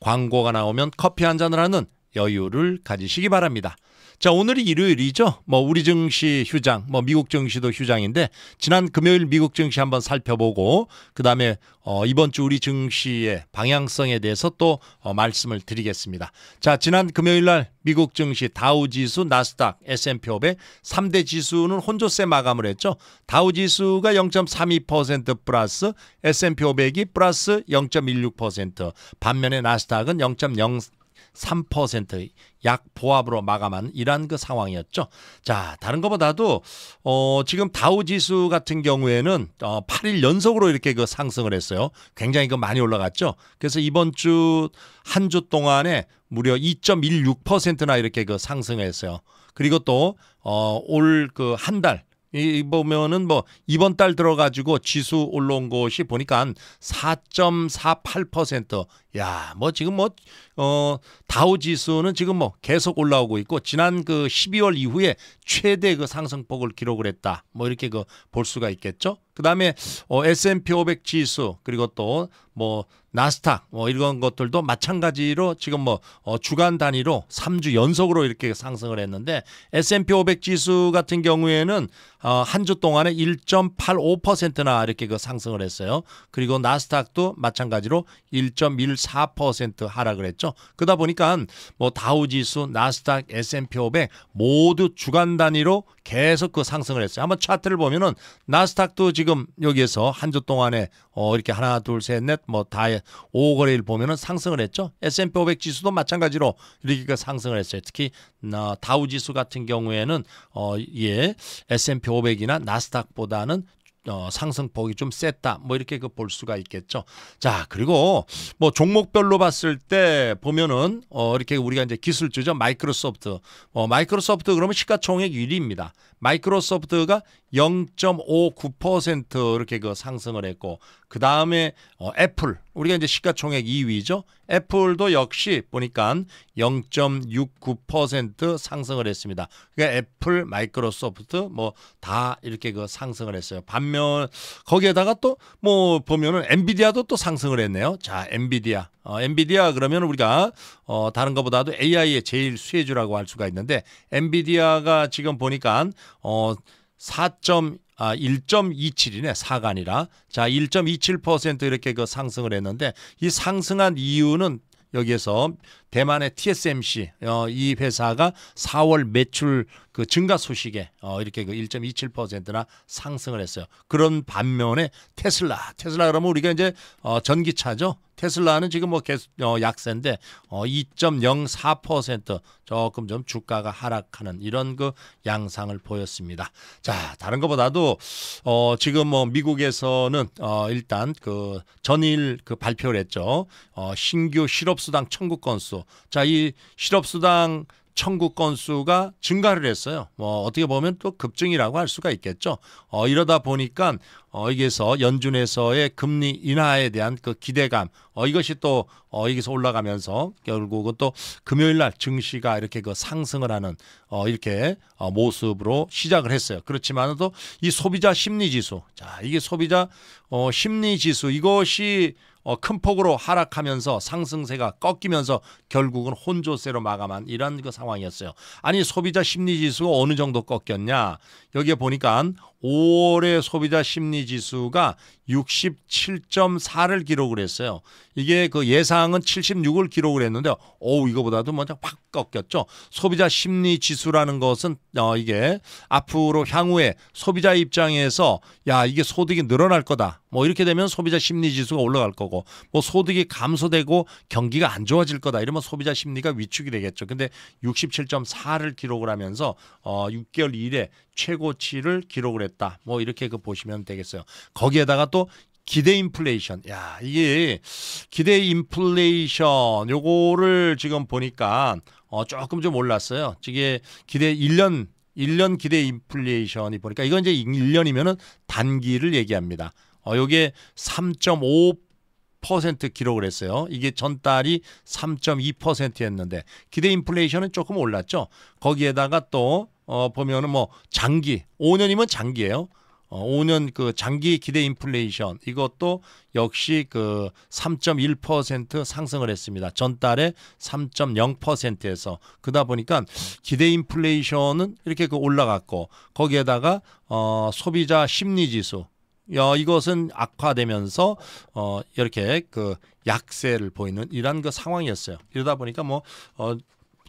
광고가 나오면 커피 한 잔을 하는 여유를 가지시기 바랍니다. 자, 오늘이 일요일이죠. 뭐 우리 증시 휴장, 뭐 미국 증시도 휴장인데 지난 금요일 미국 증시 한번 살펴보고 그다음에 어 이번 주 우리 증시의 방향성에 대해서 또어 말씀을 드리겠습니다. 자, 지난 금요일 날 미국 증시 다우 지수, 나스닥, S&P 500 3대 지수는 혼조세 마감을 했죠. 다우 지수가 0.32% 플러스 S&P 500이 플러스 0.16% 반면에 나스닥은 0.0 3%의 약 보합으로 마감한 이러한 그 상황이었죠. 자, 다른 것보다도 어, 지금 다우 지수 같은 경우에는 어, 8일 연속으로 이렇게 그 상승을 했어요. 굉장히 그 많이 올라갔죠. 그래서 이번 주 한 주 동안에 무려 2.16%나 이렇게 그 상승했어요. 을 그리고 또 어, 올 그 한 달 이 보면은 뭐 이번 달 들어가지고 지수 올라온 곳이 보니까 4.48% 야, 뭐 지금 뭐 어, 다우 지수는 지금 뭐 계속 올라오고 있고 지난 그 12월 이후에 최대 그 상승폭을 기록을 했다. 뭐 이렇게 그 볼 수가 있겠죠. 그다음에 어, S&P 500 지수 그리고 또 뭐 나스닥 뭐 이런 것들도 마찬가지로 지금 뭐 어, 주간 단위로 3주 연속으로 이렇게 상승을 했는데 S&P 500 지수 같은 경우에는 어, 한 주 동안에 1.85%나 이렇게 그 상승을 했어요. 그리고 나스닥도 마찬가지로 1.1 4% 하락을 했죠. 그러다 보니까 뭐 다우지수, 나스닥, S&P 500 모두 주간 단위로 계속 그 상승을 했어요. 한번 차트를 보면은 나스닥도 지금 여기에서 한 주 동안에 어 이렇게 하나 둘 셋 넷 뭐다 5거래일 보면은 상승을 했죠. S&P 500 지수도 마찬가지로 이렇게 상승을 했어요. 특히 나 다우지수 같은 경우에는 어예 S&P 500이나 나스닥보다는 어, 상승폭이 좀 셌다 뭐 이렇게 그 볼 수가 있겠죠 자 그리고 뭐 종목별로 봤을 때 보면은 어, 이렇게 우리가 이제 기술주죠 마이크로소프트 어, 마이크로소프트 그러면 시가총액 1위입니다 마이크로소프트가 0.59% 이렇게 그 상승을 했고 그 다음에 어, 애플 우리가 이제 시가총액 2위죠. 애플도 역시 보니까 0.69% 상승을 했습니다. 그러니까 애플, 마이크로소프트 뭐 다 이렇게 그 상승을 했어요. 반면 거기에다가 또 뭐 보면은 엔비디아도 또 상승을 했네요. 자, 엔비디아 어, 엔비디아 그러면 우리가 어, 다른 것보다도 AI의 제일 수혜주라고 할 수가 있는데 엔비디아가 지금 보니까 어, 4. 아, 1.27이네. 4가 아니라. 자, 1.27% 이렇게 그 상승을 했는데 이 상승한 이유는 여기에서 대만의 TSMC 어, 이 회사가 4월 매출 그 증가 소식에 어, 이렇게 그 1.27%나 상승을 했어요. 그런 반면에 테슬라, 테슬라 그러면 우리가 이제 어, 전기차죠. 테슬라는 지금 뭐 계속 어, 약세인데 어, 2.04% 조금 좀 주가가 하락하는 이런 그 양상을 보였습니다. 자, 다른 것보다도 어, 지금 뭐 미국에서는 어, 일단 그 전일 그 발표를 했죠. 어, 신규 실업수당 청구 건수 자, 이 실업수당 청구 건수가 증가를 했어요. 뭐 어떻게 보면 또 급증이라고 할 수가 있겠죠. 어, 이러다 보니까 어, 여기에서 연준에서의 금리 인하에 대한 그 기대감 어, 이것이 또 어, 여기서 올라가면서 결국은 또 금요일 날 증시가 이렇게 그 상승을 하는 어, 이렇게 어, 모습으로 시작을 했어요. 그렇지만도 이 소비자 심리 지수 자 이게 소비자 어, 심리 지수 이것이 어, 큰 폭으로 하락하면서 상승세가 꺾이면서 결국은 혼조세로 마감한 이런 그 상황이었어요. 아니 소비자 심리지수가 어느 정도 꺾였냐? 여기에 보니까 5월의 소비자 심리 지수가 67.4를 기록을 했어요. 이게 그 예상은 76을 기록을 했는데 오 이거보다도 먼저 확 꺾였죠. 소비자 심리 지수라는 것은 어 이게 앞으로 향후에 소비자 입장에서 야 이게 소득이 늘어날 거다. 뭐 이렇게 되면 소비자 심리 지수가 올라갈 거고 뭐 소득이 감소되고 경기가 안 좋아질 거다. 이러면 소비자 심리가 위축이 되겠죠. 근데 67.4를 기록을 하면서 어 6개월 이래 최고치를 기록을 했다. 뭐 이렇게 그 보시면 되겠어요. 거기에다가 또또 기대 인플레이션. 야, 이게 기대 인플레이션 요거를 지금 보니까 어 조금 좀 올랐어요. 이게 기대 1년 1년 기대 인플레이션이 보니까 이건 이제 1년이면은 단기를 얘기합니다. 어 요게 3.5 퍼센트 기록을 했어요. 이게 전달이 3.2%였는데 기대 인플레이션은 조금 올랐죠. 거기에다가 또어 보면은 뭐 장기 5년이면 장기예요. 어, 5년 그 장기 기대 인플레이션 이것도 역시 그 3.1% 상승을 했습니다. 전달에 3.0%에서 그다 보니까 기대 인플레이션은 이렇게 그 올라갔고 거기에다가 어, 소비자 심리 지수 야, 이것은 악화되면서 어 이렇게 그 약세를 보이는 이런 그 상황이었어요. 이러다 보니까 뭐 어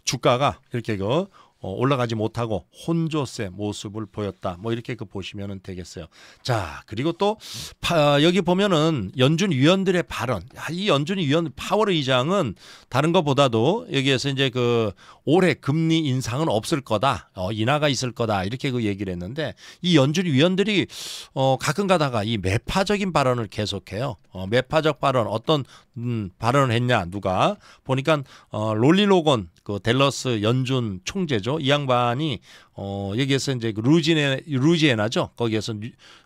주가가 이렇게 그 어, 올라가지 못하고 혼조세 모습을 보였다. 뭐 이렇게 그 보시면 되겠어요. 자, 그리고 또 파, 어, 여기 보면은 연준 위원들의 발언. 야, 이 연준 위원 파월 의장은 다른 것보다도 여기에서 이제 그 올해 금리 인상은 없을 거다. 어, 인하가 있을 거다. 이렇게 그 얘기를 했는데 이 연준 위원들이 어, 가끔 가다가 이 매파적인 발언을 계속해요. 어, 매파적 발언 어떤 음, 발언을 했냐 누가 보니까 어, 롤리 로건 그 델러스 연준 총재죠. 있죠. 이 양반이 어 여기에서 이제 그 루지네 루지에나죠. 거기에서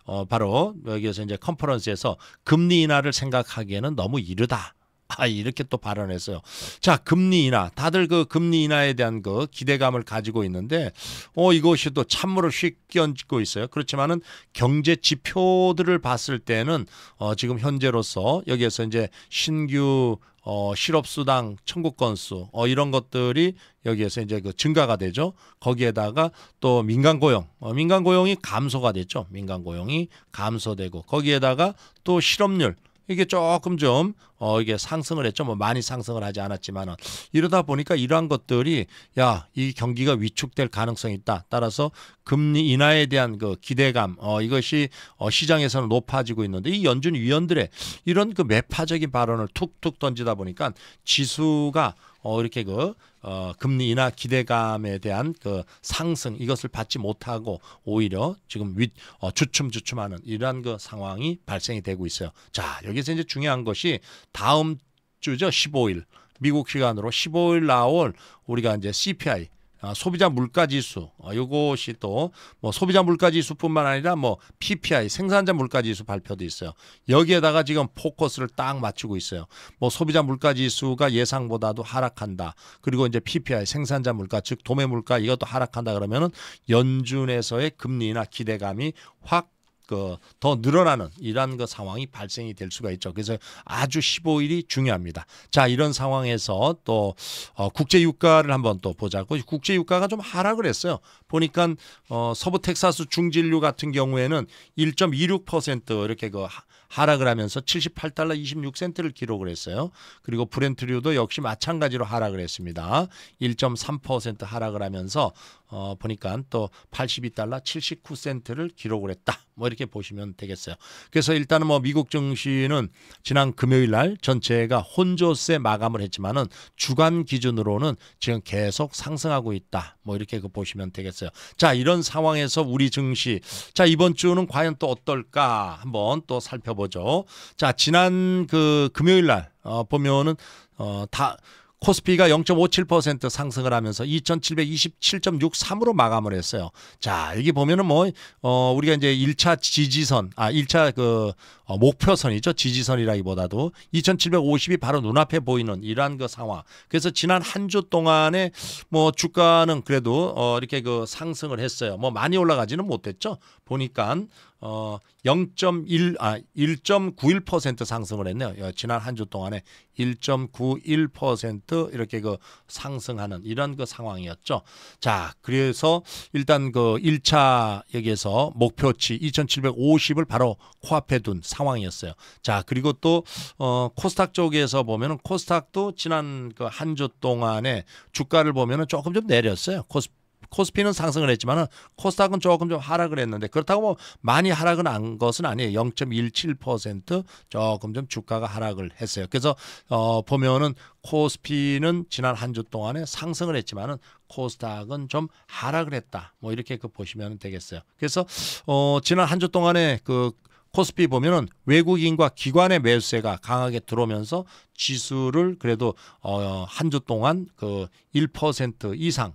어 바로 여기에서 이제 컨퍼런스에서 금리 인하를 생각하기에는 너무 이르다. 아, 이렇게 또 발언했어요. 자, 금리 인하. 다들 그 금리 인하에 대한 그 기대감을 가지고 있는데, 어, 이것이 또 찬물을 쉽게 얹고 있어요. 그렇지만은 경제 지표들을 봤을 때는, 어, 지금 현재로서 여기에서 이제 신규 어, 실업수당 청구 건수, 어, 이런 것들이 여기에서 이제 그 증가가 되죠. 거기에다가 또 민간 고용, 어, 민간 고용이 감소가 됐죠. 민간 고용이 감소되고 거기에다가 또 실업률, 이게 조금 좀 어, 이게 상승을 했죠. 뭐 많이 상승을 하지 않았지만 은 이러다 보니까 이러한 것들이 야, 이 경기가 위축될 가능성이 있다. 따라서 금리 인하에 대한 그 기대감 어, 이것이 어, 시장에서는 높아지고 있는데 이 연준 위원들의 이런 그 매파적인 발언을 툭툭 던지다 보니까 지수가 어, 이렇게 그 어, 금리 인하 기대감에 대한 그 상승 이것을 받지 못하고 오히려 지금 윗 어, 주춤주춤하는 이러한 그 상황이 발생이 되고 있어요. 자 여기서 이제 중요한 것이 다음 주죠 15일 미국 시간으로 15일 나올 우리가 이제 CPI 아, 소비자 물가지수 이것이또뭐 아, 소비자 물가지수뿐만 아니라 뭐 PPI 생산자 물가지수 발표도 있어요. 여기에다가 지금 포커스를 딱 맞추고 있어요. 뭐 소비자 물가지수가 예상보다도 하락한다. 그리고 이제 PPI 생산자 물가 즉 도매 물가 이것도 하락한다 그러면은 연준에서의 금리나 기대감이 확 그더 늘어나는 이러한 그 상황이 발생이 될 수가 있죠. 그래서 아주 15일이 중요합니다. 자, 이런 상황에서 또 어, 국제 유가를 한번 또 보자고 국제 유가가 좀 하락을 했어요. 보니까 어, 서부 텍사스 중진류 같은 경우에는 1.26% 이렇게 그 하락을 하면서 78달러 26센트를 기록을 했어요. 그리고 브렌트류도 역시 마찬가지로 하락을 했습니다. 1.3% 하락을 하면서 어, 보니까 또 82달러 79센트를 기록을 했다. 뭐 이렇게 보시면 되겠어요. 그래서 일단은 뭐 미국 증시는 지난 금요일 날 전체가 혼조세 마감을 했지만은 주간 기준으로는 지금 계속 상승하고 있다. 뭐 이렇게 그 보시면 되겠어요. 자, 이런 상황에서 우리 증시 자, 이번 주는 과연 또 어떨까 한번 또 살펴보겠습니다. 살펴보죠. 자, 지난 그 금요일 날 어, 보면은 어, 다 코스피가 0.57% 상승을 하면서 2727.63으로 마감을 했어요. 자, 여기 보면은 뭐, 어, 우리가 이제 1차 지지선, 아, 1차 그, 어, 목표선이죠. 지지선이라기보다도 2750이 바로 눈앞에 보이는 이러한 그 상황. 그래서 지난 한 주 동안에 뭐 주가는 그래도 어, 이렇게 그 상승을 했어요. 뭐 많이 올라가지는 못했죠. 보니까 어0.1아1.91% 상승을 했네요. 예, 지난 한 주 동안에 1.91% 이렇게 그 상승하는 이런 그 상황이었죠. 자, 그래서 일단 그 1차 여기에서 목표치 2,750을 바로 코앞에 둔 상황이었어요. 자, 그리고 또 어 코스닥 쪽에서 보면은 코스닥도 지난 그 한 주 동안에 주가를 보면은 조금 좀 내렸어요. 코스 코스피는 상승을 했지만은 코스닥은 조금 좀 하락을 했는데 그렇다고 뭐 많이 하락은 안 것은 아니에요. 0.17% 조금 좀 주가가 하락을 했어요. 그래서 어 보면은 코스피는 지난 한 주 동안에 상승을 했지만은 코스닥은 좀 하락을 했다. 뭐 이렇게 그 보시면 되겠어요. 그래서 어 지난 한 주 동안에 그 코스피 보면은 외국인과 기관의 매수세가 강하게 들어오면서 지수를 그래도 어 한 주 동안 그 1% 이상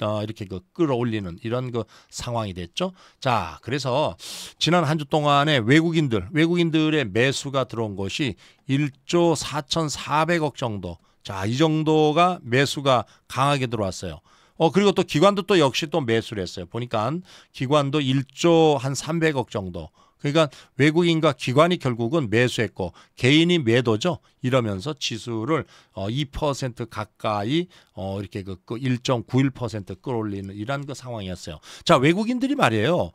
어, 이렇게 그 끌어올리는 이런 그 상황이 됐죠. 자, 그래서 지난 한 주 동안에 외국인들, 외국인들의 매수가 들어온 것이 1조 4,400억 정도. 자, 이 정도가 매수가 강하게 들어왔어요. 어, 그리고 또 기관도 또 역시 또 매수를 했어요. 보니까 기관도 1조 한 300억 정도. 그러니까 외국인과 기관이 결국은 매수했고 개인이 매도죠. 이러면서 지수를 어2% 가까이 어 이렇게 그 1.91% 그 끌어올리는 이런 그 상황이었어요. 자, 외국인들이 말이에요.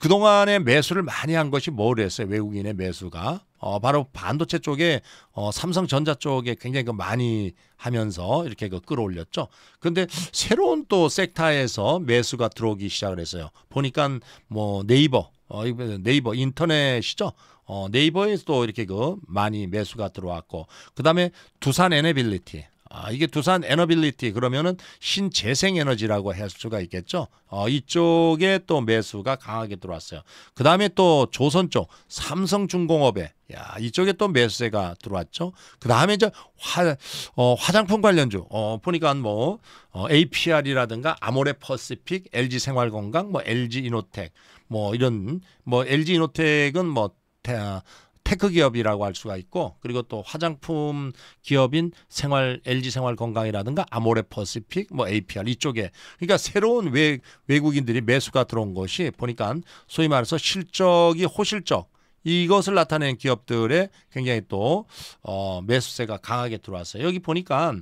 그동안에 매수를 많이 한 것이 뭐를 했어요? 외국인의 매수가 어, 바로 반도체 쪽에 어, 삼성전자 쪽에 굉장히 그 많이 하면서 이렇게 그 끌어올렸죠. 근데 새로운 또 섹터에서 매수가 들어오기 시작을 했어요. 보니까 뭐 네이버 어, 뭐 네이버 인터넷이죠. 어, 네이버에서도 이렇게 그 많이 매수가 들어왔고 그다음에 두산 에너빌리티 아, 이게 두산 에너빌리티 그러면은 신재생 에너지라고 할 수가 있겠죠. 어, 이쪽에 또 매수가 강하게 들어왔어요. 그 다음에 또 조선 쪽 삼성중공업에 야 이쪽에 또 매수세가 들어왔죠. 그 다음에 이제 화, 어, 화장품 관련주 어, 보니까 뭐 어, APR이라든가 아모레퍼시픽, LG생활건강, 뭐 LG이노텍 뭐 이런 뭐 LG 이노텍은 뭐 태, 아, 테크 기업이라고 할 수가 있고 그리고 또 화장품 기업인 생활 LG 생활 건강이라든가 아모레 퍼시픽 뭐 APR 이쪽에 그러니까 새로운 외, 외국인들이 매수가 들어온 것이 보니까 소위 말해서 실적이 호실적 이것을 나타낸 기업들의 굉장히 또 어, 매수세가 강하게 들어왔어요. 여기 보니까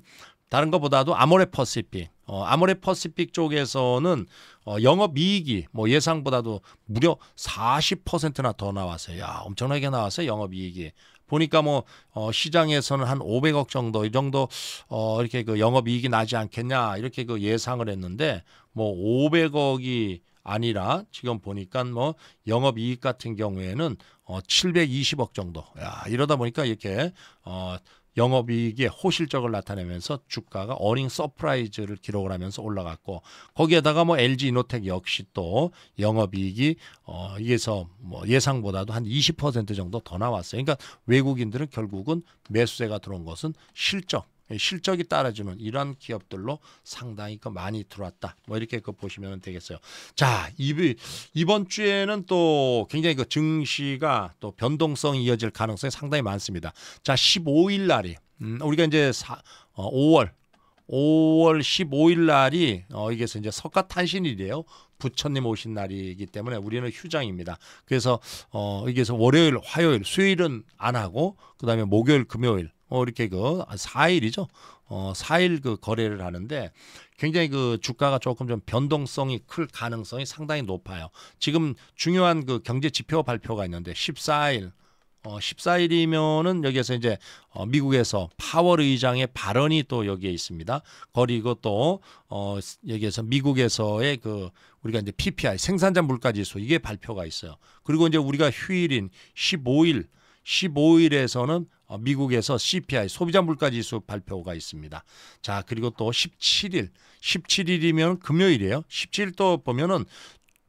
다른 것보다도 아모레 퍼시픽 어, 아모레 퍼시픽 쪽에서는 어, 영업 이익이 뭐 예상보다도 무려 40%나 더 나왔어요. 야, 엄청나게 나왔어요. 영업 이익이. 보니까 뭐 어, 시장에서는 한 500억 정도 이 정도 어, 이렇게 그 영업 이익이 나지 않겠냐 이렇게 그 예상을 했는데 뭐 500억이 아니라 지금 보니까 뭐 영업 이익 같은 경우에는 어, 720억 정도. 야, 이러다 보니까 이렇게 어 영업이익의 호실적을 나타내면서 주가가 어닝 서프라이즈를 기록을 하면서 올라갔고 거기에다가 뭐 LG 이노텍 역시 또 영업이익이 어 이에서 뭐 예상보다도 한 20% 정도 더 나왔어요. 그러니까 외국인들은 결국은 매수세가 들어온 것은 실적 예, 실적이 따라주는 이러한 기업들로 상당히 그 많이 들어왔다. 뭐 이렇게 그 보시면 되겠어요. 자, 이번 주에는 또 굉장히 그 증시가 또 변동성이 이어질 가능성이 상당히 많습니다. 자, 15일 날이 음, 우리가 이제 4, 어, 5월 5월 15일 날이 어, 이게서 이제 석가탄신일이에요. 부처님 오신 날이기 때문에 우리는 휴장입니다. 그래서 어 이게서 월요일, 화요일, 수요일은 안 하고 그다음에 목요일, 금요일 어, 이렇게 그 4일이죠. 아, 어, 4일 그 거래를 하는데 굉장히 그 주가가 조금 좀 변동성이 클 가능성이 상당히 높아요. 지금 중요한 그 경제 지표 발표가 있는데 14일 어, 14일이면은 여기에서 이제 어, 미국에서 파월 의장의 발언이 또 여기에 있습니다. 거리고 또 어, 여기에서 미국에서의 그 우리가 이제 PPI 생산자 물가지수 이게 발표가 있어요. 그리고 이제 우리가 휴일인 15일 15일에서는 어, 미국에서 CPI 소비자 물가 지수 발표가 있습니다. 자, 그리고 또 17일, 17일이면 금요일이에요. 17일 또 보면은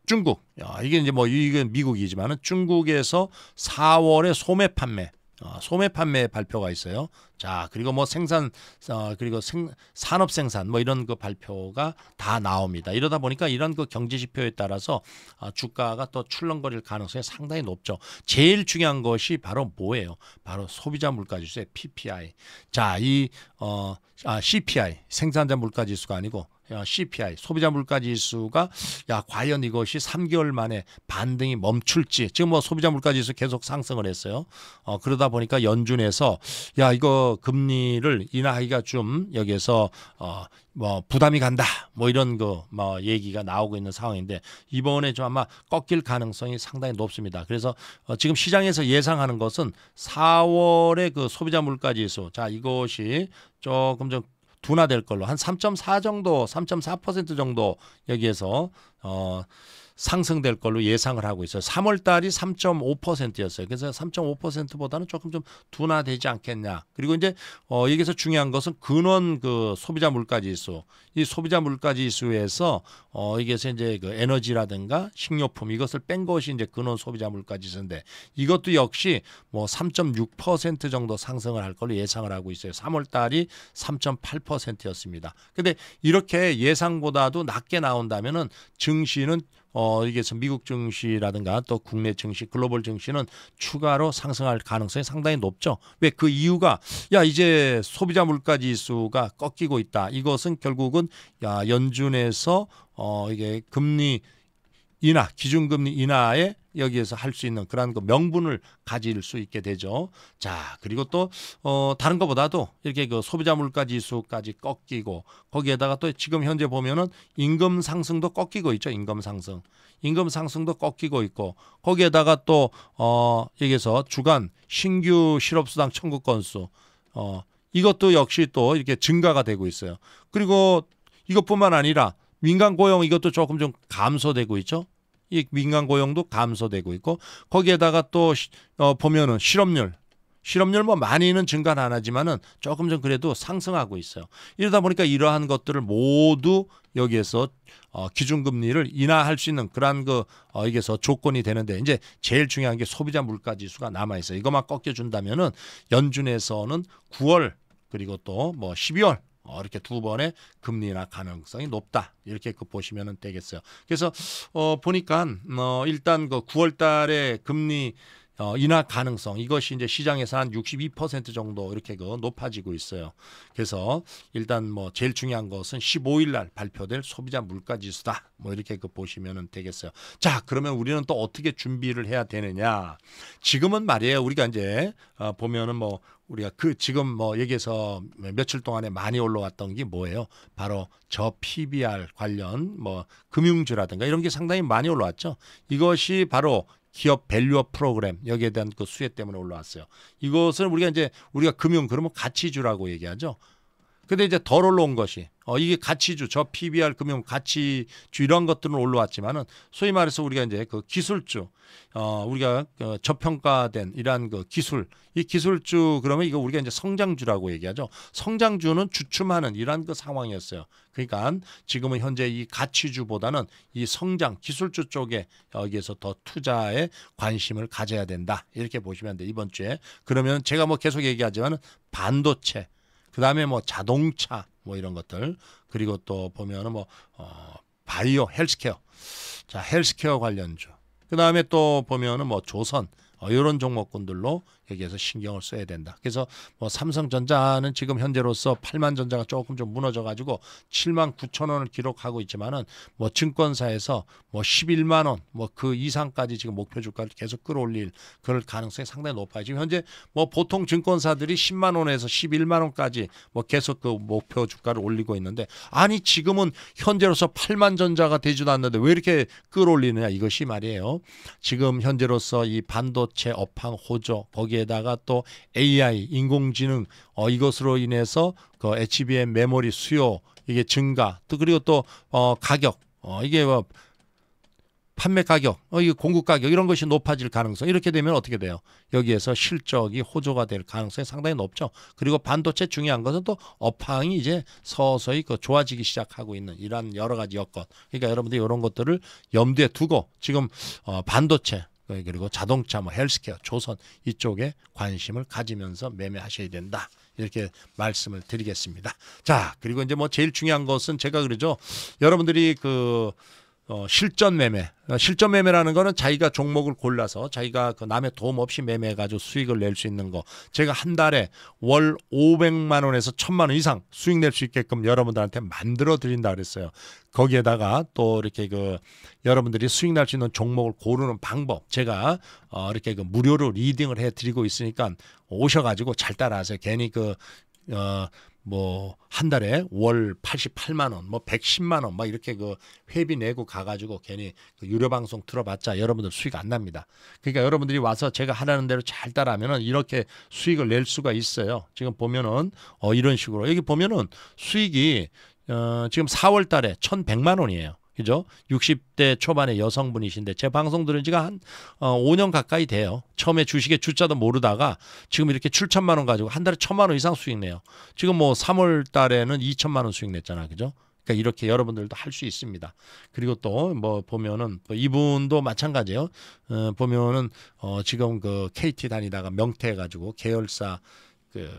중국, 야, 이게 이제 뭐 이건 미국이지만은 중국에서 4월에 소매 판매 어, 소매 판매 발표가 있어요. 자 그리고 뭐 생산 어, 그리고 생, 산업 생산 뭐 이런 그 발표가 다 나옵니다. 이러다 보니까 이런 그 경제 지표에 따라서 어, 주가가 또 출렁거릴 가능성이 상당히 높죠. 제일 중요한 것이 바로 뭐예요? 바로 소비자 물가 지수의 PPI. 자이 어, 아, CPI 생산자 물가 지수가 아니고 어, CPI 소비자 물가 지수가 야 과연 이것이 3개월 만에 반등이 멈출지 지금 뭐 소비자 물가 지수 계속 상승을 했어요. 어 그러다 보니까 연준에서 야 이거 금리를 인하하기가 좀 여기에서 어 뭐 부담이 간다 뭐 이런 그 뭐 얘기가 나오고 있는 상황인데 이번에 좀 아마 꺾일 가능성이 상당히 높습니다. 그래서 어 지금 시장에서 예상하는 것은 4월의 그 소비자 물가 지수 자 이것이 조금 좀 둔화될 걸로 한 3.4 정도, 3.4% 정도 여기에서 어 상승될 걸로 예상을 하고 있어요. 3월 달이 3.5%였어요. 그래서 3.5%보다는 조금 좀 둔화되지 않겠냐. 그리고 이제 어 여기서 중요한 것은 근원 그 소비자 물가 지수. 이 소비자 물가 지수에서 어 여기서 이제 그 에너지라든가 식료품 이것을 뺀 것이 이제 근원 소비자 물가 지수인데 이것도 역시 뭐 3.6% 정도 상승을 할 걸로 예상을 하고 있어요. 3월 달이 3.8%였습니다. 근데 이렇게 예상보다도 낮게 나온다면은 증시는 어 이게 미국 증시라든가 또 국내 증시, 글로벌 증시는 추가로 상승할 가능성이 상당히 높죠. 왜 그 이유가 야 이제 소비자 물가 지수가 꺾이고 있다. 이것은 결국은 야 연준에서 어 이게 금리 인하, 기준금리 인하에 여기에서 할 수 있는 그러한 그 명분을 가질 수 있게 되죠. 자, 그리고 또 어, 다른 것보다도 이렇게 그 소비자 물가 지수까지 꺾이고 거기에다가 또 지금 현재 보면은 임금 상승도 꺾이고 있죠. 임금 상승. 임금 상승도 꺾이고 있고 거기에다가 또 어, 여기서 주간 신규 실업수당 청구 건수 어, 이것도 역시 또 이렇게 증가가 되고 있어요. 그리고 이것뿐만 아니라 민간 고용 이것도 조금 좀 감소되고 있죠. 이 민간 고용도 감소되고 있고 거기에다가 또 어, 보면은 실업률 실업률 뭐 많이는 증가는 안 하지만은 조금 좀 그래도 상승하고 있어요. 이러다 보니까 이러한 것들을 모두 여기에서 어, 기준금리를 인하할 수 있는 그러한 그 어, 여기서 조건이 되는데 이제 제일 중요한 게 소비자 물가지수가 남아 있어요. 이것만 꺾여준다면은 연준에서는 9월 그리고 또 뭐 12월 어, 이렇게 두 번의 금리 나 가능성이 높다. 이렇게 그 보시면 되겠어요. 그래서 어, 보니까 음, 어, 일단 그 9월 달에 금리 어, 인하 가능성 이것이 이제 시장에서 한 62% 정도 이렇게 그 높아지고 있어요. 그래서 일단 뭐 제일 중요한 것은 15일 날 발표될 소비자 물가 지수다. 뭐 이렇게 그 보시면은 되겠어요. 자, 그러면 우리는 또 어떻게 준비를 해야 되느냐? 지금은 말이에요. 우리가 이제 어, 보면은 뭐 우리가 그 지금 뭐 여기에서 며칠 동안에 많이 올라왔던 게 뭐예요? 바로 저 PBR 관련 뭐 금융주라든가 이런 게 상당히 많이 올라왔죠. 이것이 바로 기업 밸류어 프로그램 여기에 대한 그 수혜 때문에 올라왔어요. 이것을 우리가 이제 우리가 금융 그러면 가치주라고 얘기하죠. 근데 이제 덜 올라온 것이 어, 이게 가치주, 저 PBR 금융 가치주 이런 것들은 올라왔지만은 소위 말해서 우리가 이제 그 기술주, 어, 우리가 그 저평가된 이러한 그 기술, 이 기술주 그러면 이거 우리가 이제 성장주라고 얘기하죠. 성장주는 주춤하는 이러한 그 상황이었어요. 그러니까 지금은 현재 이 가치주보다는 이 성장 기술주 쪽에 여기에서 더 투자에 관심을 가져야 된다. 이렇게 보시면 돼. 이번 주에. 그러면 제가 뭐 계속 얘기하지만 은 반도체, 그다음에 뭐 자동차 뭐 이런 것들 그리고 또 보면은 뭐 어, 바이오 헬스케어 자 헬스케어 관련주 그 다음에 또 보면은 뭐 조선 어, 이런 종목군들로 여기에서 신경을 써야 된다. 그래서 뭐 삼성전자는 지금 현재로서 8만 전자가 조금 좀 무너져 가지고 7만 9천 원을 기록하고 있지만은 뭐 증권사에서 뭐 11만 원뭐 그 이상까지 지금 목표 주가를 계속 끌어올릴 그럴 가능성이 상당히 높아요. 지금 현재 뭐 보통 증권사들이 10만 원에서 11만 원까지 뭐 계속 그 목표 주가를 올리고 있는데 아니 지금은 현재로서 8만 전자가 되지도 않는데 왜 이렇게 끌어올리느냐 이것이 말이에요. 지금 현재로서 이 반도체 업황 호조 거기 거기에다가 또 AI 인공지능 어, 이것으로 인해서 그 HBM 메모리 수요 이게 증가 또 그리고 또 어, 가격 어, 이게 뭐 판매 가격, 어, 이 공급 가격 이런 것이 높아질 가능성 이렇게 되면 어떻게 돼요? 여기에서 실적이 호조가 될 가능성이 상당히 높죠. 그리고 반도체 중요한 것은 또 업황이 이제 서서히 그 좋아지기 시작하고 있는 이러한 여러 가지 여건. 그러니까 여러분들이 이런 것들을 염두에 두고 지금 어, 반도체 예, 그리고 자동차, 뭐 헬스케어, 조선 이쪽에 관심을 가지면서 매매하셔야 된다. 이렇게 말씀을 드리겠습니다. 자, 그리고 이제 뭐 제일 중요한 것은 제가 그러죠. 여러분들이 그 어, 실전 매매. 그러니까 실전 매매라는 거는 자기가 종목을 골라서 자기가 그 남의 도움 없이 매매해가지고 수익을 낼 수 있는 거. 제가 한 달에 월 500만 원에서 1000만 원 이상 수익 낼 수 있게끔 여러분들한테 만들어 드린다 그랬어요. 거기에다가 또 이렇게 그 여러분들이 수익 날 수 있는 종목을 고르는 방법. 제가 어, 이렇게 그 무료로 리딩을 해 드리고 있으니까 오셔가지고 잘 따라하세요. 괜히 그, 어, 뭐한 달에 월 88만 원, 뭐 110만 원막 이렇게 그 회비 내고 가 가지고 괜히 그 유료 방송 틀어 봤자 여러분들 수익 안 납니다. 그러니까 여러분들이 와서 제가 하라는 대로 잘 따라하면은 이렇게 수익을 낼 수가 있어요. 지금 보면은 어 이런 식으로 여기 보면은 수익이 어 지금 4월 달에 1,100만 원이에요. 그죠? 60대 초반의 여성분이신데 제 방송 들은 지가 한 어, 5년 가까이 돼요. 처음에 주식의 주자도 모르다가 지금 이렇게 7천만 원 가지고 한 달에 천만 원 이상 수익 내요. 지금 뭐 3월 달에는 2천만 원 수익 냈잖아. 그죠? 그러니까 이렇게 여러분들도 할 수 있습니다. 그리고 또 뭐 보면은 이분도 마찬가지예요. 어, 보면은 어, 지금 그 KT 다니다가 명퇴해 가지고 계열사 그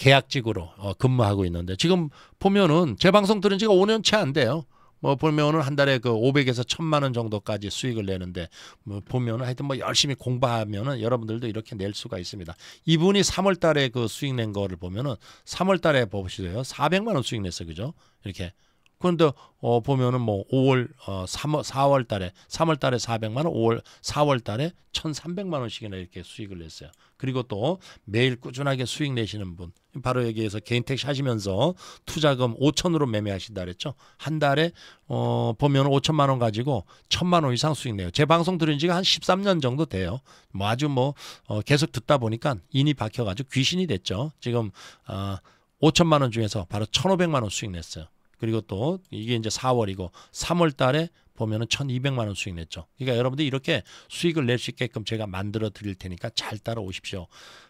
계약직으로 어, 근무하고 있는데 지금 보면은 제 방송 들은 지가 5년 채안 돼요. 뭐 보면은 한 달에 그 500에서 1000만 원 정도까지 수익을 내는데 뭐 보면은 하여튼 뭐 열심히 공부하면은 여러분들도 이렇게 낼 수가 있습니다. 이분이 3월 달에 그 수익 낸 거를 보면은 3월 달에 보시세요. 400만 원 수익 냈어. 그죠? 이렇게 그런데 어 보면은 뭐 5월 어 3월 4월 달에 3월 달에 400만 원, 5월 4월 달에 1,300만 원씩이나 이렇게 수익을 냈어요. 그리고 또 매일 꾸준하게 수익 내시는 분 바로 여기에서 개인 택시 하시면서 투자금 5천으로 매매하신다 그랬죠. 한 달에 어 보면 5천만 원 가지고 1천만 원 이상 수익 내요. 제 방송 들은 지가 한 13년 정도 돼요. 뭐 아주 뭐어 계속 듣다 보니까 인이 박혀 가지고 귀신이 됐죠. 지금 어 아, 5천만 원 중에서 바로 1,500만 원 수익 냈어요. 그리고 또 이게 이제 4월이고 3월 달에 보면은 1200만 원 수익 냈죠. 그러니까 여러분들이 이렇게 수익을 낼 수 있게끔 제가 만들어 드릴 테니까 잘 따라오십시오.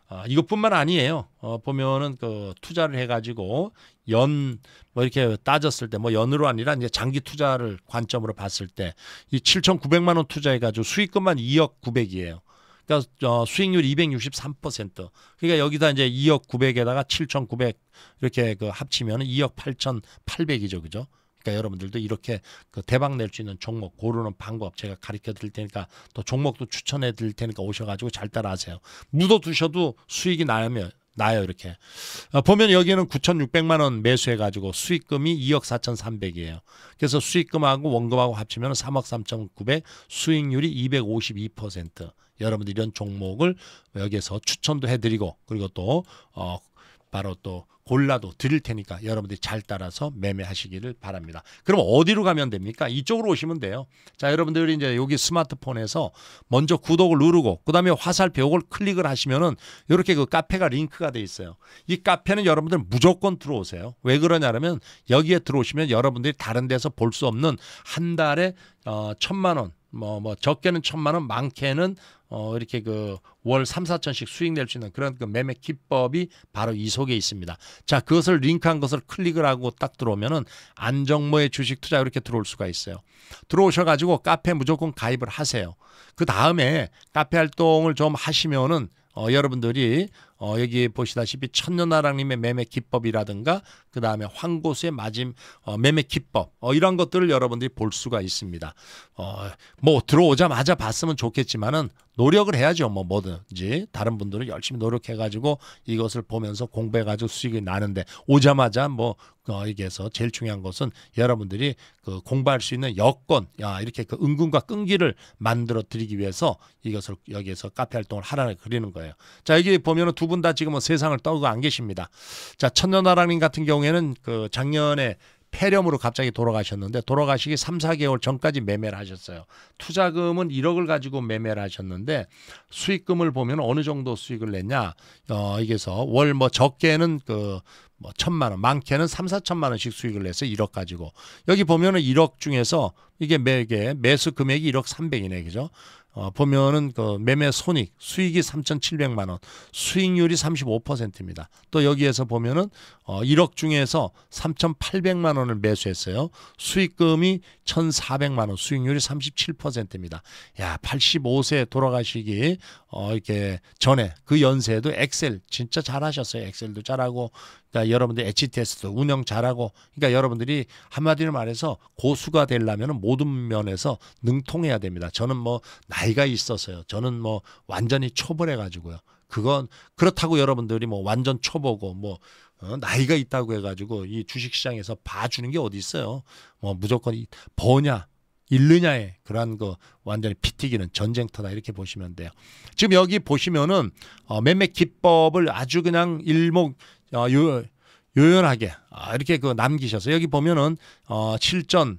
아, 이것뿐만 아니에요. 어, 보면은 그 투자를 해가지고 연 뭐 이렇게 따졌을 때 뭐 연으로 아니라 이제 장기 투자를 관점으로 봤을 때 이 7,900만 원 투자해가지고 수익금만 2억 900이에요. 그러니까 어, 수익률 263%. 그러니까 여기다 이제 2억 900에다가 7,900 이렇게 그 합치면 2억 8,800이죠. 그죠? 그러니까 여러분들도 이렇게 그 대박 낼 수 있는 종목 고르는 방법 제가 가르쳐 드릴 테니까 또 종목도 추천해 드릴 테니까 오셔가지고 잘 따라하세요. 묻어 두셔도 수익이 나면 나요 이렇게 어, 보면 여기에는 9,600만 원 매수해 가지고 수익금이 2억 4,300이에요. 그래서 수익금하고 원금하고 합치면 3억 3,900 수익률이 252%. 여러분들 이런 종목을 여기에서 추천도 해드리고 그리고 또 어, 바로 또 골라도 드릴 테니까 여러분들이 잘 따라서 매매하시기를 바랍니다. 그럼 어디로 가면 됩니까? 이쪽으로 오시면 돼요. 자, 여러분들이 이제 여기 스마트폰에서 먼저 구독을 누르고 그다음에 화살표 이걸 클릭을 하시면은 이렇게 그 카페가 링크가 돼 있어요. 이 카페는 여러분들 무조건 들어오세요. 왜 그러냐면 여기에 들어오시면 여러분들이 다른 데서 볼 수 없는 한 달에 어, 천만 원 뭐, 뭐, 적게는 천만 원, 많게는 어, 이렇게 그 월 삼사천씩 수익 낼 수 있는 그런 그 매매 기법이 바로 이 속에 있습니다. 자, 그것을 링크한 것을 클릭을 하고 딱 들어오면은 안정모의 주식 투자 이렇게 들어올 수가 있어요. 들어오셔가지고 카페 무조건 가입을 하세요. 그 다음에 카페 활동을 좀 하시면은 어, 여러분들이 어, 여기 보시다시피 천년아랑님의 매매 기법이라든가 그 다음에 황고수의 마짐 어, 매매 기법 어, 이런 것들을 여러분들이 볼 수가 있습니다. 어, 뭐 들어오자마자 봤으면 좋겠지만은 노력을 해야죠. 뭐 뭐든지 다른 분들은 열심히 노력해가지고 이것을 보면서 공부해가지고 수익이 나는데 오자마자 뭐 어, 여기에서 제일 중요한 것은 여러분들이 그 공부할 수 있는 여건 야 이렇게 그 은근과 끈기를 만들어 드리기 위해서 이것을 여기에서 카페 활동을 하라는 그리는 거예요. 자 여기 보면은 두 두분다 지금은 세상을 떠도 안 계십니다. 자, 천년아랑님 같은 경우에는 그 작년에 폐렴으로 갑자기 돌아가셨는데 돌아가시기 3, 4개월 전까지 매매를 하셨어요. 투자금은 1억을 가지고 매매를 하셨는데 수익금을 보면 어느 정도 수익을 냈냐? 어, 이게서 월 뭐 적게는 그뭐 천만 원, 많게는 삼사천만 원씩 수익을 내서 일억 가지고 여기 보면은 일억 중에서 이게 매개 매수 금액이 일억삼백이네 그죠? 어, 보면은 그 매매 손익 수익이 3,700만 원, 수익률이 35%입니다. 또 여기에서 보면은 어, 1억 중에서 3,800만 원을 매수했어요. 수익금이 1,400만 원, 수익률이 37%입니다. 야, 85세 돌아가시기 어 이렇게 전에 그 연세에도 엑셀 진짜 잘하셨어요. 엑셀도 잘하고 그러니까 여러분들 HTS도 운영 잘하고 그러니까 여러분들이 한마디로 말해서 고수가 되려면 모든 면에서 능통해야 됩니다. 저는 뭐 나이가 있어서요 저는 뭐 완전히 초벌해 가지고요. 그건 그렇다고 여러분들이 뭐 완전 초보고 뭐 어, 나이가 있다고 해가지고 이 주식시장에서 봐주는 게 어디 있어요? 뭐 무조건 버냐 일느냐의 그러한 그 완전히 피튀기는 전쟁터다 이렇게 보시면 돼요. 지금 여기 보시면은 어, 몇몇 기법을 아주 그냥 일목 어, 요, 요연하게 어, 이렇게 그 남기셔서 여기 보면은 어, 7전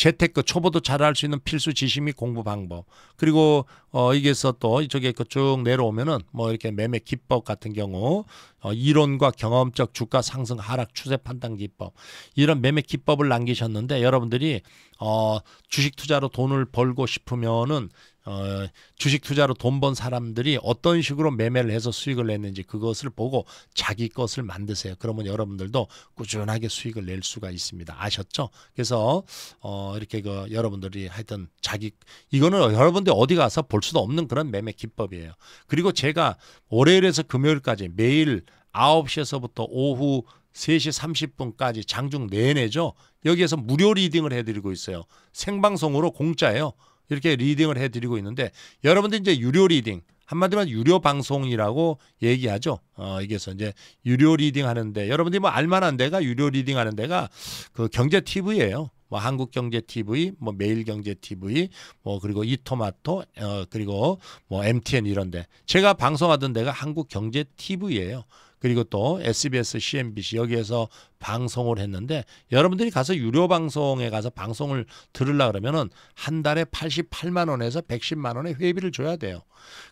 재테크 초보도 잘할 수 있는 필수 지심이 공부 방법 그리고 어 여기에서 또 이쪽에 쭉 내려오면은 뭐 이렇게 매매 기법 같은 경우 어 이론과 경험적 주가 상승 하락 추세 판단 기법 이런 매매 기법을 남기셨는데 여러분들이 어 주식 투자로 돈을 벌고 싶으면은 어, 주식 투자로 돈 번 사람들이 어떤 식으로 매매를 해서 수익을 냈는지 그것을 보고 자기 것을 만드세요. 그러면 여러분들도 꾸준하게 수익을 낼 수가 있습니다. 아셨죠? 그래서 어, 이렇게 그 여러분들이 하여튼 자기 이거는 여러분들 어디 가서 볼 수도 없는 그런 매매 기법이에요. 그리고 제가 월요일에서 금요일까지 매일 9시에서부터 오후 3시 30분까지 장중 내내죠. 여기에서 무료 리딩을 해드리고 있어요. 생방송으로 공짜예요. 이렇게 리딩을 해드리고 있는데 여러분들 이제 유료 리딩 한마디만 유료 방송이라고 얘기하죠. 어, 이게서 이제 유료 리딩 하는데 여러분들이 뭐 알만한 데가 유료 리딩 하는 데가 그 경제 TV예요. 뭐 한국경제TV, 뭐 매일경제TV, 뭐 그리고 이토마토, 어, 그리고 뭐 MTN 이런데 제가 방송하던 데가 한국경제TV예요. 그리고 또 SBS, CNBC 여기에서 방송을 했는데 여러분들이 가서 유료 방송에 가서 방송을 들으려 그러면은 한 달에 88만 원에서 110만 원의 회비를 줘야 돼요.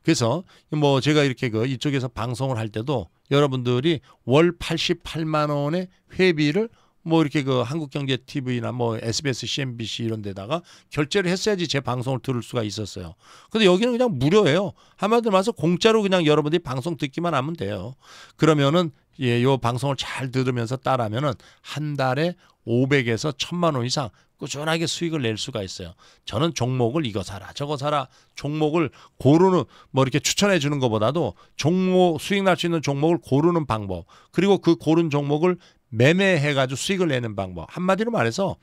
그래서 뭐 제가 이렇게 그 이쪽에서 방송을 할 때도 여러분들이 월 88만 원의 회비를 뭐 이렇게 그 한국경제 TV나 뭐 SBS, CNBC 이런 데다가 결제를 했어야지 제 방송을 들을 수가 있었어요. 근데 여기는 그냥 무료예요. 한마디로 말해서 공짜로 그냥 여러분들이 방송 듣기만 하면 돼요. 그러면은 예, 요 방송을 잘 들으면서 따라하면은 한 달에 500에서 1000만 원 이상 꾸준하게 수익을 낼 수가 있어요. 저는 종목을 이거 사라 저거 사라 종목을 고르는 뭐 이렇게 추천해 주는 것보다도 종목 수익 날 수 있는 종목을 고르는 방법 그리고 그 고른 종목을 매매해가지고 수익을 내는 방법. 한마디로 말해서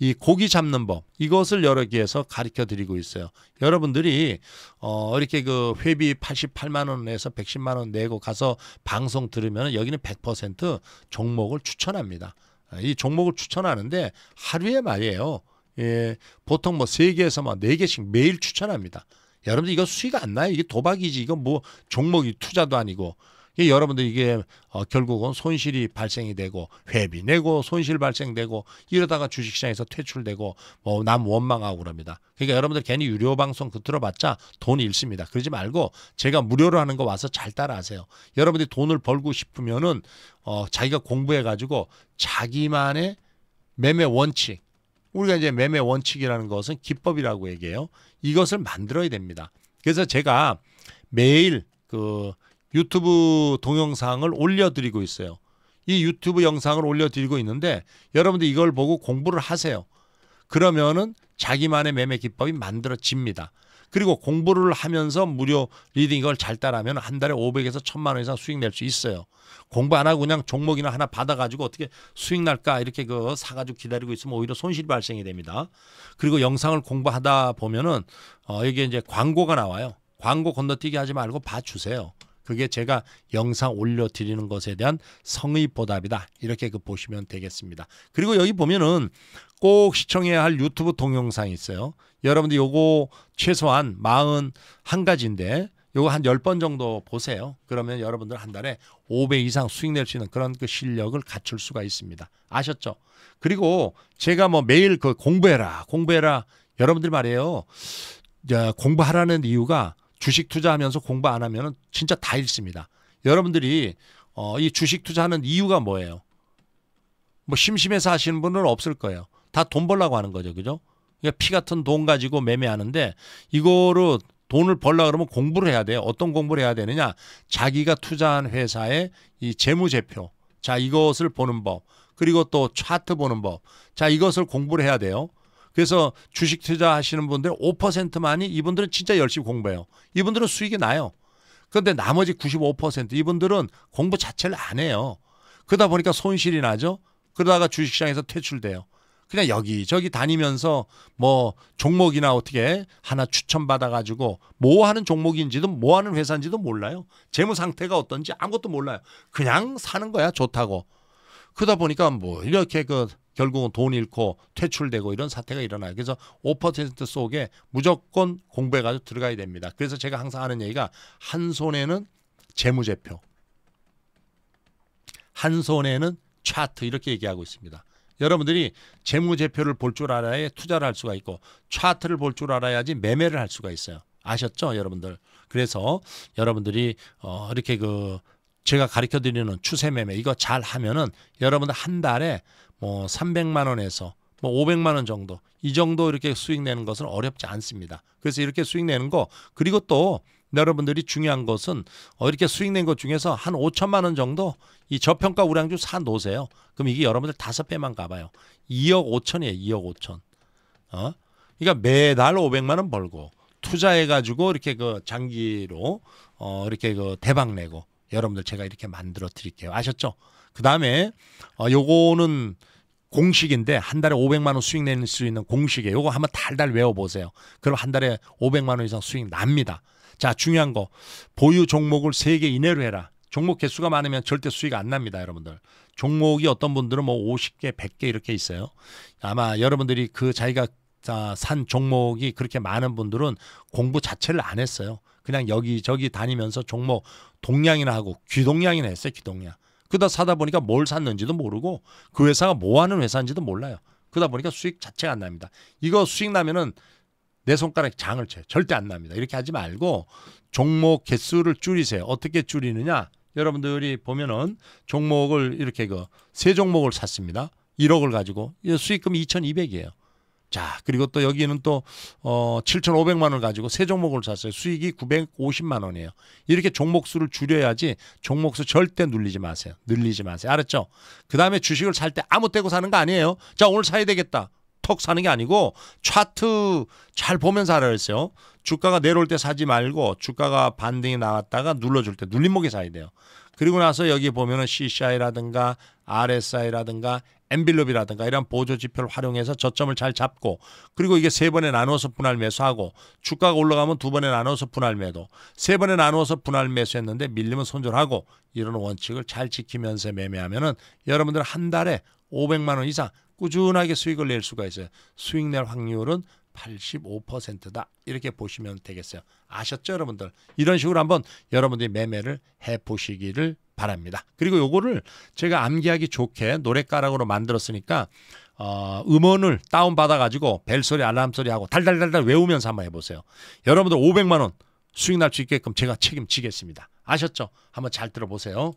이 고기 잡는 법 이것을 여러 개에서 가르쳐 드리고 있어요. 여러분들이 어 이렇게 그 회비 88만 원에서 110만 원 내고 가서 방송 들으면 여기는 100% 종목을 추천합니다. 이 종목을 추천하는데 하루에 말이에요. 예, 보통 뭐3 개에서 막4 뭐 개씩 매일 추천합니다. 여러분들 이거 수익 안 나요. 이게 도박이지. 이거 뭐 종목이 투자도 아니고 예, 여러분들 이게 어, 결국은 손실이 발생이 되고 회비 내고 손실 발생되고 이러다가 주식시장에서 퇴출되고 뭐 남 원망하고 그럽니다. 그러니까 여러분들 괜히 유료 방송 그 들어봤자 돈이 잃습니다. 그러지 말고 제가 무료로 하는 거 와서 잘 따라하세요. 여러분들이 돈을 벌고 싶으면은 어, 자기가 공부해 가지고 자기만의 매매 원칙 우리가 이제 매매 원칙이라는 것은 기법이라고 얘기해요. 이것을 만들어야 됩니다. 그래서 제가 매일 그 유튜브 동영상을 올려드리고 있어요. 이 유튜브 영상을 올려드리고 있는데 여러분들 이걸 보고 공부를 하세요. 그러면은 자기만의 매매 기법이 만들어집니다. 그리고 공부를 하면서 무료 리딩 이걸 잘 따라하면 한 달에 500에서 1000만 원 이상 수익 낼 수 있어요. 공부 안 하고 그냥 종목이나 하나 받아가지고 어떻게 수익 날까 이렇게 그 사가지고 기다리고 있으면 오히려 손실이 발생이 됩니다. 그리고 영상을 공부하다 보면은 어 여기에 이제 광고가 나와요. 광고 건너뛰기 하지 말고 봐주세요. 그게 제가 영상 올려드리는 것에 대한 성의 보답이다. 이렇게 그 보시면 되겠습니다. 그리고 여기 보면은 꼭 시청해야 할 유튜브 동영상이 있어요. 여러분들 요거 최소한 마흔 한가지인데 요거 한1 0번 정도 보세요. 그러면 여러분들 한 달에 5배 이상 수익 낼 수 있는 그런 그 실력을 갖출 수가 있습니다. 아셨죠? 그리고 제가 뭐 매일 그 공부해라, 공부해라. 여러분들 말이에요. 공부하라는 이유가 주식 투자하면서 공부 안 하면 진짜 다 잃습니다. 여러분들이 어, 이 주식 투자하는 이유가 뭐예요? 뭐 심심해서 하시는 분은 없을 거예요. 다 돈 벌라고 하는 거죠. 그죠? 그러니까 피 같은 돈 가지고 매매하는데 이거로 돈을 벌라 그러면 공부를 해야 돼요. 어떤 공부를 해야 되느냐? 자기가 투자한 회사의 이 재무제표. 자, 이것을 보는 법. 그리고 또 차트 보는 법. 자, 이것을 공부를 해야 돼요. 그래서 주식 투자하시는 분들 5%만이 이분들은 진짜 열심히 공부해요. 이분들은 수익이 나요. 그런데 나머지 95% 이분들은 공부 자체를 안 해요. 그러다 보니까 손실이 나죠. 그러다가 주식시장에서 퇴출돼요. 그냥 여기저기 다니면서 뭐 종목이나 어떻게 하나 추천받아 가지고 뭐 하는 종목인지도 뭐 하는 회사인지도 몰라요. 재무 상태가 어떤지 아무것도 몰라요. 그냥 사는 거야 좋다고. 그러다 보니까 뭐 이렇게 그 결국은 돈 잃고 퇴출되고 이런 사태가 일어나요. 그래서 5% 속에 무조건 공부해가지고 들어가야 됩니다. 그래서 제가 항상 하는 얘기가 한 손에는 재무제표, 한 손에는 차트 이렇게 얘기하고 있습니다. 여러분들이 재무제표를 볼 줄 알아야 투자를 할 수가 있고 차트를 볼 줄 알아야지 매매를 할 수가 있어요. 아셨죠, 여러분들? 그래서 여러분들이 어 이렇게 그 제가 가르쳐 드리는 추세 매매 이거 잘 하면은 여러분들 한 달에 뭐 300만 원에서 뭐 500만 원 정도 이 정도 이렇게 수익 내는 것은 어렵지 않습니다. 그래서 이렇게 수익 내는 거 그리고 또 여러분들이 중요한 것은 이렇게 수익 낸 것 중에서 한 5천만 원 정도 이 저평가 우량주 사 놓으세요. 그럼 이게 여러분들 다섯 배만 가봐요. 2억 5천이에요. 2억 5천. 어? 그러니까 매달 500만 원 벌고 투자해가지고 이렇게 그 장기로 어 이렇게 그 대박 내고 여러분들 제가 이렇게 만들어 드릴게요. 아셨죠? 그 다음에 어 요거는 공식인데 한 달에 500만 원 수익 낼 수 있는 공식이에요. 이거 한번 달달 외워보세요. 그럼 한 달에 500만 원 이상 수익 납니다. 자 중요한 거 보유 종목을 3개 이내로 해라. 종목 개수가 많으면 절대 수익 안 납니다, 여러분들. 종목이 어떤 분들은 뭐 50개, 100개 이렇게 있어요. 아마 여러분들이 그 자기가 산 종목이 그렇게 많은 분들은 공부 자체를 안 했어요. 그냥 여기저기 다니면서 종목 동량이나 하고 귀동량이나 했어요, 귀동량. 그다 사다 보니까 뭘 샀는지도 모르고 그 회사가 뭐 하는 회사인지도 몰라요. 그러다 보니까 수익 자체가 안 납니다. 이거 수익 나면은 내 손가락에 장을 쳐요. 절대 안 납니다. 이렇게 하지 말고 종목 개수를 줄이세요. 어떻게 줄이느냐? 여러분들이 보면은 종목을 이렇게 그 세 종목을 샀습니다. 1억을 가지고 수익금 2,200이에요. 자, 그리고 또 여기는 또, 어, 7,500만 원을 가지고 세 종목을 샀어요. 수익이 950만 원이에요. 이렇게 종목수를 줄여야지 종목수 절대 눌리지 마세요. 늘리지 마세요. 알았죠? 그 다음에 주식을 살 때 아무 때고 사는 거 아니에요. 자, 오늘 사야 되겠다. 턱 사는 게 아니고 차트 잘 보면서 알아야 했어요. 주가가 내려올 때 사지 말고 주가가 반등이 나왔다가 눌러줄 때 눌림목에 사야 돼요. 그리고 나서 여기 보면은 CCI라든가 RSI라든가 엠빌럽이라든가 이런 보조 지표를 활용해서 저점을 잘 잡고 그리고 이게 세 번에 나눠서 분할 매수하고 주가가 올라가면 두 번에 나눠서 분할 매도 세 번에 나눠서 분할 매수했는데 밀리면 손절하고 이런 원칙을 잘 지키면서 매매하면은 여러분들 한 달에 500만 원 이상 꾸준하게 수익을 낼 수가 있어요. 수익 낼 확률은 85%다. 이렇게 보시면 되겠어요. 아셨죠, 여러분들? 이런 식으로 한번 여러분들이 매매를 해 보시기를 바랍니다. 그리고 요거를 제가 암기하기 좋게 노랫가락으로 만들었으니까 어, 음원을 다운받아가지고 벨소리 알람소리하고 달달달달 외우면서 한번 해보세요. 여러분들 500만원 수익 날 수 있게끔 제가 책임지겠습니다. 아셨죠? 한번 잘 들어보세요.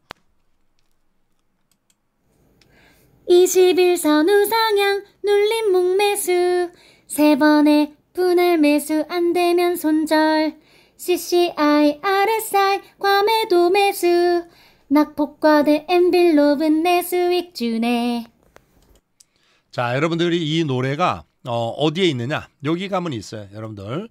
21선 우상향 눌림 목매수 세 번의 분할 매수 안 되면 손절 CCI, RSI, 과매도 매수 낙폭과대 엔빌롭은 내 수익 주네. 자, 여러분들이 이 노래가 어, 어디에 있느냐? 여기 가면 있어요, 여러분들.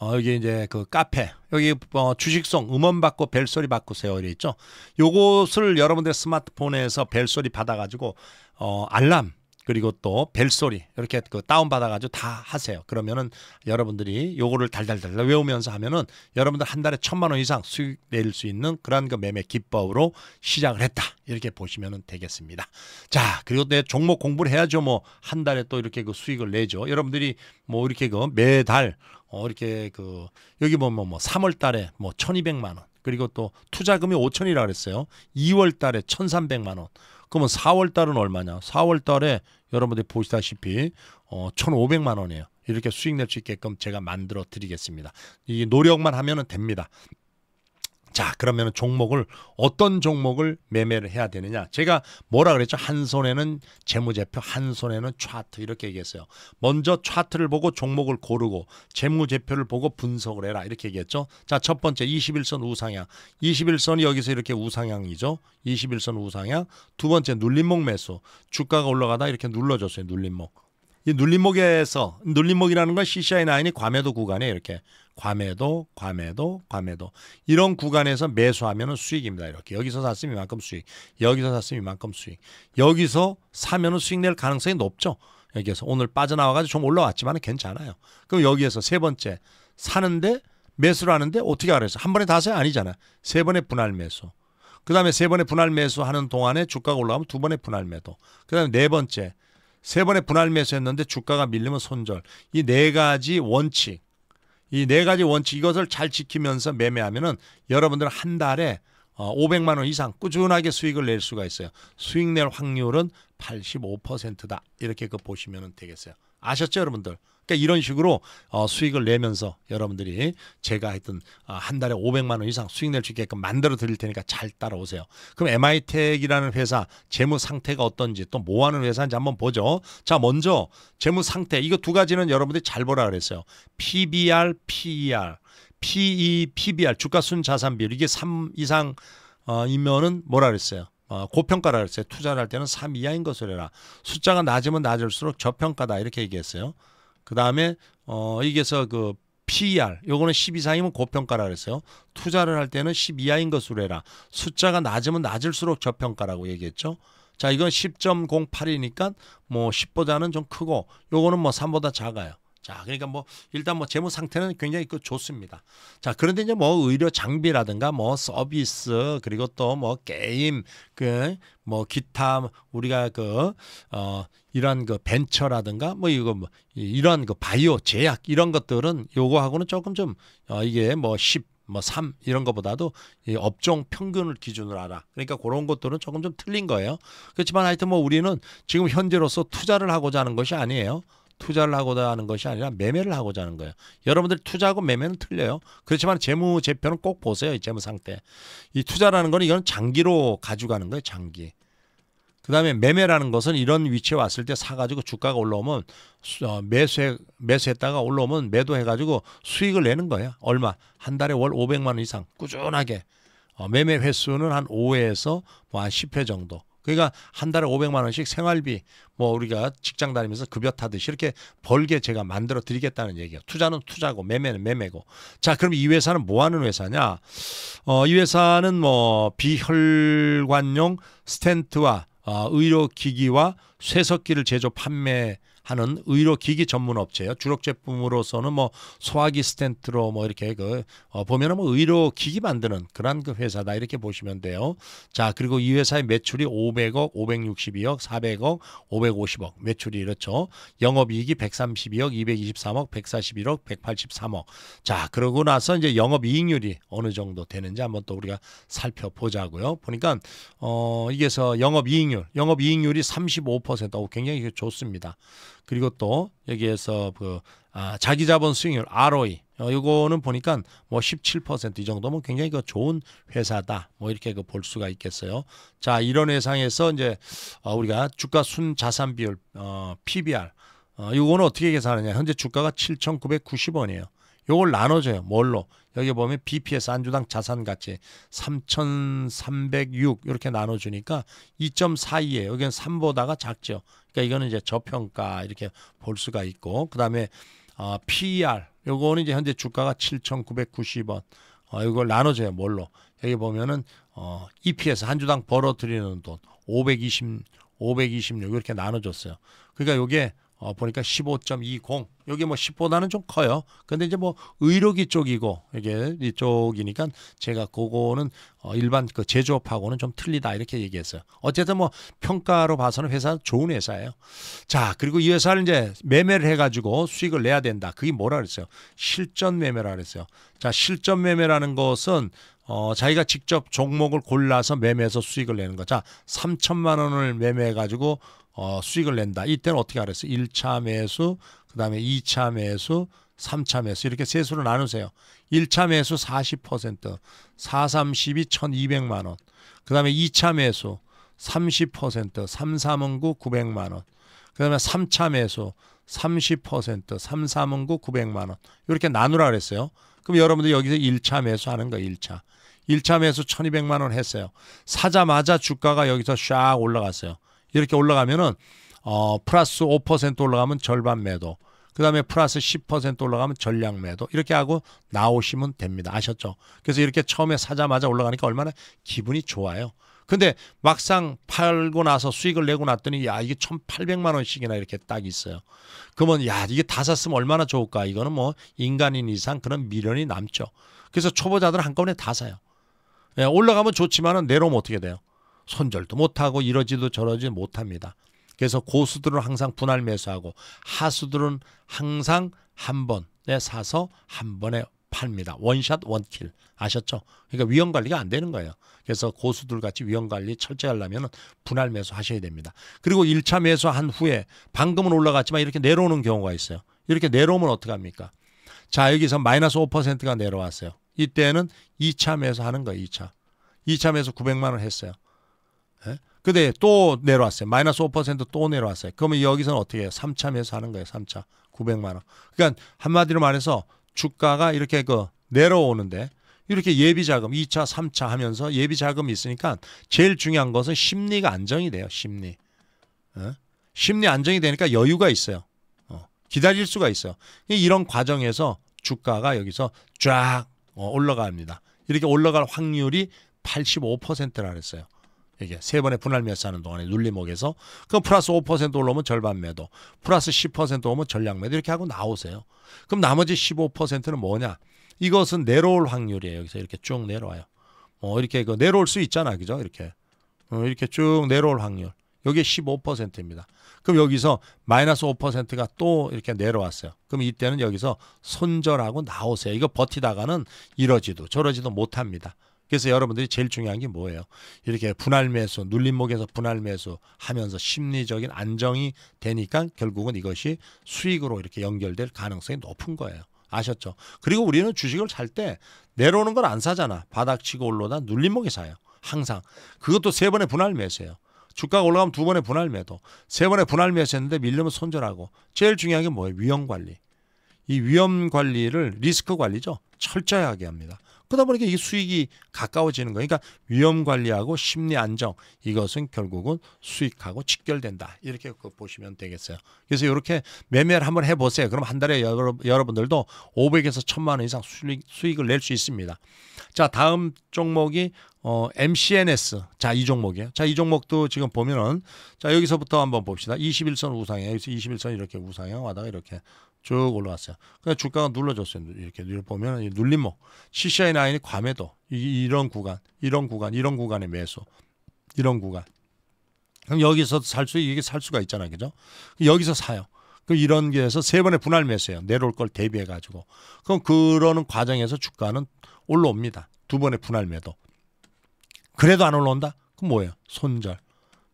어, 여기 이제 그 카페, 여기 어, 주식성 음원 받고 벨소리 받고세요, 이래 있죠. 요것을 여러분들 스마트폰에서 벨소리 받아가지고 어, 알람 그리고 또 벨소리 이렇게 그 다운받아가지고 다 하세요. 그러면은 여러분들이 요거를 달달달 외우면서 하면은 여러분들 한 달에 천만 원 이상 수익 낼 수 있는 그러한 그 매매 기법으로 시작을 했다. 이렇게 보시면 되겠습니다. 자, 그리고 내 종목 공부를 해야죠. 뭐 한 달에 또 이렇게 그 수익을 내죠. 여러분들이 뭐 이렇게 그 매달 어 이렇게 그 여기 보면 뭐 3월 뭐, 뭐 달에 뭐천이백만원 그리고 또 투자금이 5천이라 그랬어요. 2월 달에 1300만 원 그러면 4월 달은 얼마냐? 4월 달에 여러분들이 보시다시피 어, 1,500만 원이에요. 이렇게 수익 낼 수 있게끔 제가 만들어 드리겠습니다. 이 노력만 하면은 됩니다. 자, 그러면 종목을 어떤 종목을 매매를 해야 되느냐? 제가 뭐라 그랬죠? 한 손에는 재무제표, 한 손에는 차트 이렇게 얘기했어요. 먼저 차트를 보고 종목을 고르고 재무제표를 보고 분석을 해라 이렇게 얘기했죠. 자, 첫 번째 21선 우상향. 21선이 여기서 이렇게 우상향이죠. 21선 우상향. 두 번째 눌림목 매수. 주가가 올라가다 이렇게 눌러줬어요. 눌림목. 이 눌림목에서 눌림목이라는 건 CCI9이 과매도 구간에 이렇게 과에도과에도과에도 이런 구간에서 매수하면 수익입니다. 이렇게 여기서 샀으면 이만큼 수익 여기서 샀으면 이만큼 수익 여기서 사면 수익 낼 가능성이 높죠. 여기에서 오늘 빠져나와가지고 좀 올라왔지만 괜찮아요. 그럼 여기에서 세 번째 사는데 매수를 하는데 어떻게 알아요? 한 번에 다세 아니잖아. 세 번의 분할 매수. 그 다음에 세 번의 분할 매수 하는 동안에 주가가 올라가면 두 번의 분할 매도. 그 다음에 네 번째 세 번의 분할 매수했는데 주가가 밀리면 손절. 이 네 가지 원칙. 이네 가지 원칙 이것을 잘 지키면서 매매하면은 여러분들한 달에 500만 어, 원 이상 꾸준하게 수익을 낼 수가 있어요. 수익 낼 확률은 85%다. 이렇게 그 보시면 되겠어요. 아셨죠, 여러분들? 그러니까 이런 식으로 어, 수익을 내면서 여러분들이 제가 하여튼 어, 한 달에 500만 원 이상 수익 낼 수 있게끔 만들어 드릴 테니까 잘 따라오세요. 그럼 MI텍이라는 회사 재무 상태가 어떤지 또 뭐 하는 회사인지 한번 보죠. 자, 먼저 재무 상태 이거 두 가지는 여러분들이 잘 보라 그랬어요. PBR, PER. PE, PBR 주가 순 자산 비율 이게 3 이상 어, 이면은 뭐라 그랬어요? 어, 고평가라 그랬어요. 투자를 할 때는 3 이하인 것으로 해라. 숫자가 낮으면 낮을수록 저평가다 이렇게 얘기했어요. 그다음에 어이게서그 PER 요거는 10 이상이면 고평가라 그랬어요. 투자를 할 때는 10 이하인 것으로 해라. 숫자가 낮으면 낮을수록 저평가라고 얘기했죠. 자, 이건 10.08이니까 뭐 10보다는 좀 크고 요거는 뭐 3보다 작아요. 자, 그러니까 뭐 일단 뭐 재무 상태는 굉장히 그 좋습니다. 자, 그런데 이제 뭐 의료 장비라든가 뭐 서비스 그리고 또 뭐 게임 그 뭐 기타 우리가 그 어 이런그 벤처라든가 뭐 이거 뭐 이러한 그 바이오 제약 이런 것들은 요거하고는 조금 좀어 이게 뭐10 뭐3 이런 것보다도이 업종 평균을 기준으로 알아. 그러니까 그런 것들은 조금 좀 틀린 거예요. 그렇지만 하여튼 뭐 우리는 지금 현재로서 투자를 하고자 하는 것이 아니에요. 투자를 하고자 하는 것이 아니라 매매를 하고자 하는 거예요. 여러분들 투자하고 매매는 틀려요. 그렇지만 재무 제표는 꼭 보세요. 이 재무 상태. 이 투자라는 거는 이건 장기로 가져가는 거예요. 장기. 그다음에 매매라는 것은 이런 위치에 왔을 때 사가지고 주가가 올라오면 어, 매수해 매수했다가 올라오면 매도해가지고 수익을 내는 거예요. 얼마 한 달에 월 500만 원 이상 꾸준하게 어, 매매 횟수는 한 5회에서 뭐 한 10회 정도. 그러니까 한 달에 500만 원씩 생활비 뭐 우리가 직장 다니면서 급여 타듯이 이렇게 벌게 제가 만들어 드리겠다는 얘기예요. 투자는 투자고 매매는 매매고. 자, 그럼 이 회사는 뭐 하는 회사냐? 어, 이 회사는 뭐 비혈관용 스탠트와 어, 의료기기와 쇠석기를 제조 판매 하는 의료 기기 전문 업체예요. 주력 제품으로서는 뭐 소화기 스탠트로 뭐 이렇게 그 어, 보면은 뭐 의료 기기 만드는 그런 그 회사다 이렇게 보시면 돼요. 자, 그리고 이 회사의 매출이 500억, 562억, 400억, 550억 매출이 이렇죠. 영업 이익이 132억, 223억, 141억, 183억. 자, 그러고 나서 이제 영업 이익률이 어느 정도 되는지 한번 또 우리가 살펴보자고요. 보니까 어 이게서 영업 이익률, 영업 이익률이 35% 굉장히 좋습니다. 그리고 또 여기에서 그 아, 자기 자본 수익률 ROE 어, 이거는 보니까 뭐 17%이 정도면 뭐 굉장히 그 좋은 회사다 뭐 이렇게 그 볼 수가 있겠어요. 자 이런 회상에서 이제 어, 우리가 주가 순 자산 비율 어, PBR 어, 이거는 어떻게 계산하냐 현재 주가가 7,990원이에요. 요걸 나눠줘요. 뭘로? 여기 보면 BPS 안주당 자산 가치 3,306 이렇게 나눠주니까 2.42에 여기는 3보다가 작죠. 그러니까 이거는 이제 저평가 이렇게 볼 수가 있고 그다음에 어, PER 요거는 이제 현재 주가가 7,990원. 어, 이걸 나눠줘요. 뭘로? 여기 보면은 어, EPS 한 주당 벌어들이는 돈 520, 526 이렇게 나눠줬어요. 그러니까 요게 어, 보니까 15.20. 여기 뭐 10보다는 좀 커요. 근데 이제 뭐 의료기 쪽이고 이게 이쪽이니까 제가 그거는 어, 일반 그 제조업하고는 좀 틀리다 이렇게 얘기했어요. 어쨌든 뭐 평가로 봐서는 회사 좋은 회사예요. 자, 그리고 이 회사를 이제 매매를 해 가지고 수익을 내야 된다. 그게 뭐라 그랬어요? 실전 매매라 그랬어요. 자, 실전 매매라는 것은 어, 자기가 직접 종목을 골라서 매매해서 수익을 내는 거. 자, 3천만 원을 매매해 가지고 어, 수익을 낸다. 이때는 어떻게 알았어? 요 1차 매수, 그 다음에 2차 매수, 3차 매수 이렇게 세수로 나누세요. 1차 매수 40%, 432 1200만 원. 그다음에 2차 매수 30%, 339 900만 원. 그다음에 3차 매수 30%, 339 900만 원. 이렇게 나누라 그랬어요. 그럼 여러분들 여기서 1차 매수 하는 거 1차. 1차 매수 1200만 원 했어요. 사자마자 주가가 여기서 샥 올라갔어요. 이렇게 올라가면은 어, 플러스 5% 올라가면 절반 매도. 그 다음에 플러스 10% 올라가면 전량 매도. 이렇게 하고 나오시면 됩니다. 아셨죠? 그래서 이렇게 처음에 사자마자 올라가니까 얼마나 기분이 좋아요. 근데 막상 팔고 나서 수익을 내고 났더니 야 이게 1,800만 원씩이나 이렇게 딱 있어요. 그러면 야 이게 다 샀으면 얼마나 좋을까? 이거는 뭐 인간인 이상 그런 미련이 남죠. 그래서 초보자들은 한꺼번에 다 사요. 예, 올라가면 좋지만은 내려오면 어떻게 돼요? 손절도 못하고 이러지도 저러지 못합니다. 그래서 고수들은 항상 분할 매수하고 하수들은 항상 한 번에 사서 한 번에 팝니다. 원샷 원킬 아셨죠? 그러니까 위험 관리가 안 되는 거예요. 그래서 고수들 같이 위험 관리 철저히 하려면 분할 매수 하셔야 됩니다. 그리고 1차 매수한 후에 방금은 올라갔지만 이렇게 내려오는 경우가 있어요. 이렇게 내려오면 어떡합니까? 자 여기서 마이너스 5%가 내려왔어요. 이때는 2차 매수하는 거예요. 2차. 2차 매수 900만 원 했어요. 예? 근데 또 내려왔어요. 마이너스 5%또 내려왔어요. 그러면 여기서는 어떻게 해요? 3차 매수 하는 거예요. 3차. 900만 원. 그러니까 한마디로 말해서 주가가 이렇게 그 내려오는데 이렇게 예비 자금 2차, 3차 하면서 예비 자금이 있으니까 제일 중요한 것은 심리가 안정이 돼요. 심리. 예? 심리 안정이 되니까 여유가 있어요. 어. 기다릴 수가 있어요. 이런 과정에서 주가가 여기서 쫙 어, 올라갑니다. 이렇게 올라갈 확률이 85%라 그랬어요. 이게 세 번의 분할 몇사는 동안에 눌림목에서 그럼 플러스 5% 올라오면 절반 매도, 플러스 10% 오면 전략 매도 이렇게 하고 나오세요. 그럼 나머지 15%는 뭐냐? 이것은 내려올 확률이에요. 여기서 이렇게 쭉 내려와요. 뭐 이렇게 그 내려올 수 있잖아. 그죠? 이렇게. 어, 이렇게 쭉 내려올 확률. 여기에 15%입니다. 그럼 여기서 마이너스 5%가 또 이렇게 내려왔어요. 그럼 이때는 여기서 손절하고 나오세요. 이거 버티다가는 이러지도 저러지도 못합니다. 그래서 여러분들이 제일 중요한 게 뭐예요? 이렇게 분할 매수, 눌림목에서 분할 매수 하면서 심리적인 안정이 되니까 결국은 이것이 수익으로 이렇게 연결될 가능성이 높은 거예요. 아셨죠? 그리고 우리는 주식을 살 때 내려오는 걸 안 사잖아. 바닥치고 올라오다 눌림목에 사요. 항상. 그것도 세 번의 분할 매수예요. 주가가 올라가면 두 번의 분할 매도, 세 번의 분할 매수했는데 밀리면 손절하고 제일 중요한 게 뭐예요? 위험 관리. 이 위험 관리를 리스크 관리죠. 철저하게 합니다. 그러다 보니까 이 수익이 가까워지는 거예요. 그러니까 위험 관리하고 심리 안정 이것은 결국은 수익하고 직결된다. 이렇게 그 보시면 되겠어요. 그래서 이렇게 매매를 한번 해보세요. 그럼 한 달에 여러, 여러분들도 500에서 1000만 원 이상 수익, 수익을 낼 수 있습니다. 자 다음 종목이 어, MCNS. 자, 이 종목이에요. 자, 이 종목도 지금 보면은, 자, 여기서부터 한번 봅시다. 21선 우상향, 여기서 21선 이렇게 우상에 하다가 이렇게 쭉올라왔어요그래 주가가 눌러졌어요. 이렇게 보면 눌림목. CCI 라인이 과매도 이런 구간, 이런 구간, 이런 구간의 매수, 이런 구간. 그럼 여기서 살 수, 이게 살 수가 있잖아요. 그죠? 여기서 사요. 그 이런 게에서 세 번의 분할 매수예요. 내려올 걸 대비해 가지고. 그럼 그러는 과정에서 주가는 올라옵니다. 두 번의 분할 매도. 그래도 안 올라온다? 그럼 뭐예요? 손절.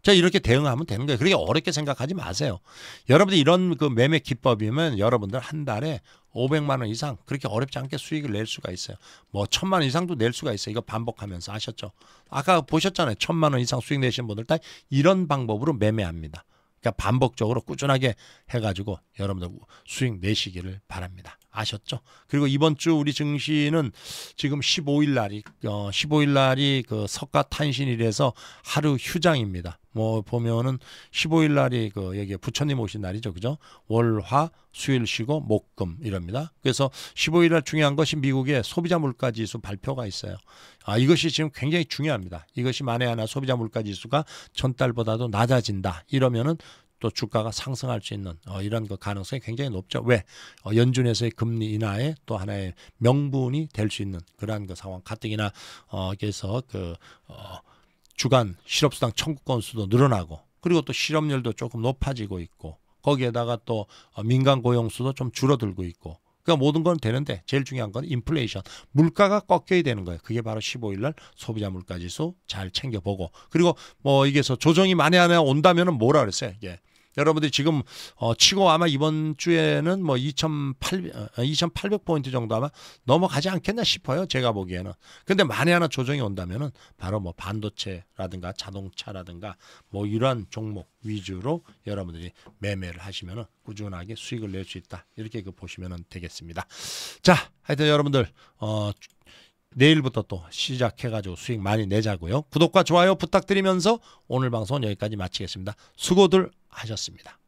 자 이렇게 대응하면 되는 거예요. 그렇게 어렵게 생각하지 마세요. 여러분들 이런 그 매매 기법이면 여러분들 한 달에 500만 원 이상 그렇게 어렵지 않게 수익을 낼 수가 있어요. 뭐 천만 원 이상도 낼 수가 있어요. 이거 반복하면서 아셨죠? 아까 보셨잖아요. 천만 원 이상 수익 내신 분들 다 이런 방법으로 매매합니다. 그러니까 반복적으로 꾸준하게 해가지고 여러분들 수익 내시기를 바랍니다. 아셨죠? 그리고 이번 주 우리 증시는 지금 15일 날이 어 15일 날이 그 석가 탄신일에서 하루 휴장입니다. 뭐 보면은 15일 날이 그 여기 에 부처님 오신 날이죠. 그죠? 월화 수일 쉬고 목금 이럽니다. 그래서 15일 날 중요한 것이 미국의 소비자 물가 지수 발표가 있어요. 아, 이것이 지금 굉장히 중요합니다. 이것이 만에 하나 소비자 물가 지수가 전달보다도 낮아진다. 이러면은 또 주가가 상승할 수 있는 어, 이런 그 가능성이 굉장히 높죠. 왜 어, 연준에서의 금리 인하에 또 하나의 명분이 될 수 있는 그러한 그 상황 가뜩이나 어, 그래서 그 어, 주간 실업수당 청구 건수도 늘어나고 그리고 또 실업률도 조금 높아지고 있고 거기에다가 또 어, 민간 고용 수도 좀 줄어들고 있고 그러니까 모든 건 되는데 제일 중요한 건 인플레이션 물가가 꺾여야 되는 거예요. 그게 바로 15일 날 소비자 물가지수 잘 챙겨보고 그리고 뭐 이게서 조정이 만에 하나 온다면은 뭐라 그랬어요? 예. 여러분들이 지금 어, 치고 아마 이번 주에는 뭐 2,800, 어, 포인트 정도 아마 넘어가지 않겠나 싶어요. 제가 보기에는. 근데 만에 하나 조정이 온다면은 바로 뭐 반도체라든가 자동차라든가 뭐 이러한 종목 위주로 여러분들이 매매를 하시면은 꾸준하게 수익을 낼 수 있다. 이렇게 그 보시면은 되겠습니다. 자, 하여튼 여러분들 어 내일부터 또 시작해가지고 수익 많이 내자고요. 구독과 좋아요 부탁드리면서 오늘 방송 은 여기까지 마치겠습니다. 수고들 하셨습니다.